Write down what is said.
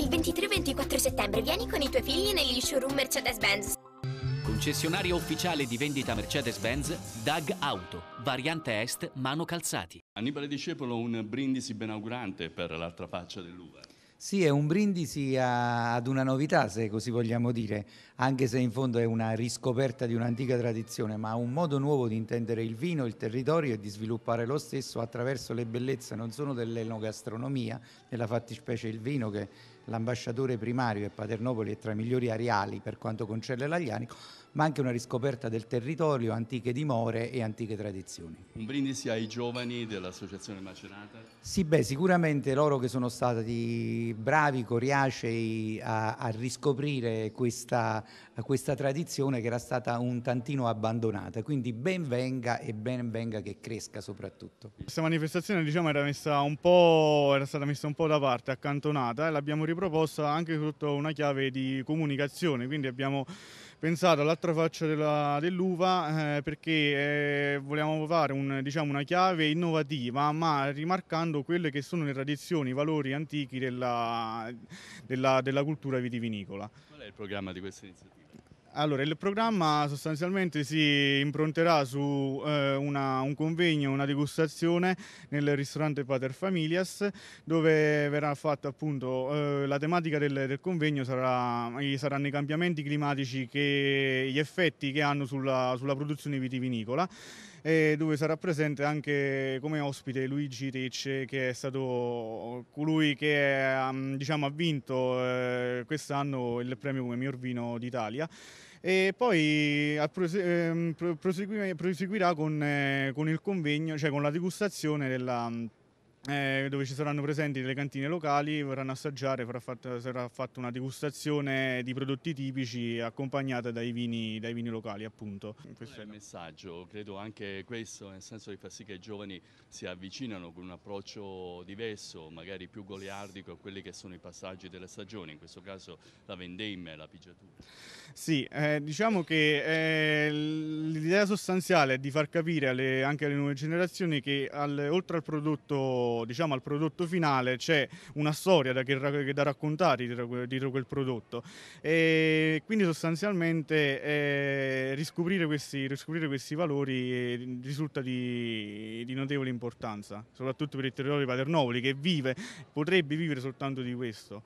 Il 23-24 settembre vieni con i tuoi figli negli showroom Mercedes-Benz. Concessionario ufficiale di vendita Mercedes-Benz, DAG Auto, variante est, mano calzati. Annibale Discepolo, un brindisi benaugurante per l'altra faccia dell'uva. Sì, è un brindisi a, ad una novità, se così vogliamo dire, anche se in fondo è una riscoperta di un'antica tradizione, ma un modo nuovo di intendere il vino, il territorio e di sviluppare lo stesso attraverso le bellezze non solo dell'enogastronomia, nella fattispecie il vino che l'ambasciatore primario e Paternopoli è tra i migliori areali per quanto concerne l'Aglianico, ma anche una riscoperta del territorio, antiche dimore e antiche tradizioni. Un brindisi ai giovani dell'Associazione Macerata? Sì, beh, sicuramente loro che sono stati bravi, coriacei a, a riscoprire questa, a questa tradizione che era stata un tantino abbandonata, quindi ben venga e ben venga che cresca soprattutto. Questa manifestazione diciamo, era, messa un po', era stata messa un po' da parte, accantonata e eh, l'abbiamo riportata proposta anche sotto una chiave di comunicazione, quindi abbiamo pensato all'altra faccia dell'uva dell eh, perché eh, volevamo fare un, diciamo, una chiave innovativa ma rimarcando quelle che sono le tradizioni, i valori antichi della, della, della cultura vitivinicola. Qual è il programma di questa iniziativa? Allora, il programma sostanzialmente si impronterà su eh, una, un convegno, una degustazione nel ristorante Pater Familias dove verrà fatta appunto eh, la tematica del, del convegno sarà, saranno i cambiamenti climatici e gli effetti che hanno sulla, sulla produzione vitivinicola e dove sarà presente anche come ospite Luigi Tecce che è stato colui che ehm, diciamo, ha vinto eh, quest'anno il premio come miglior vino d'Italia e poi eh, ehm, proseguirà con, eh, con il convegno, cioè con la degustazione della eh, dove ci saranno presenti delle cantine locali, vorranno assaggiare, fatta, sarà fatta una degustazione di prodotti tipici accompagnata dai vini, dai vini locali appunto. Questo è il messaggio, credo anche questo, nel senso di far sì che i giovani si avvicinano con un approccio diverso, magari più goliardico a quelli che sono i passaggi della stagione, in questo caso la vendemmia e la pigiatura. Sì, eh, diciamo che eh, l'idea sostanziale è di far capire alle, anche alle nuove generazioni che al, oltre al prodotto, diciamo, al prodotto finale c'è una storia da, che, da raccontare dietro, quel prodotto. E quindi sostanzialmente eh, riscoprire, questi, riscoprire, questi, valori eh, risulta di, di, notevole importanza, soprattutto per il territorio di Paternopoli che vive, potrebbe vivere soltanto di questo.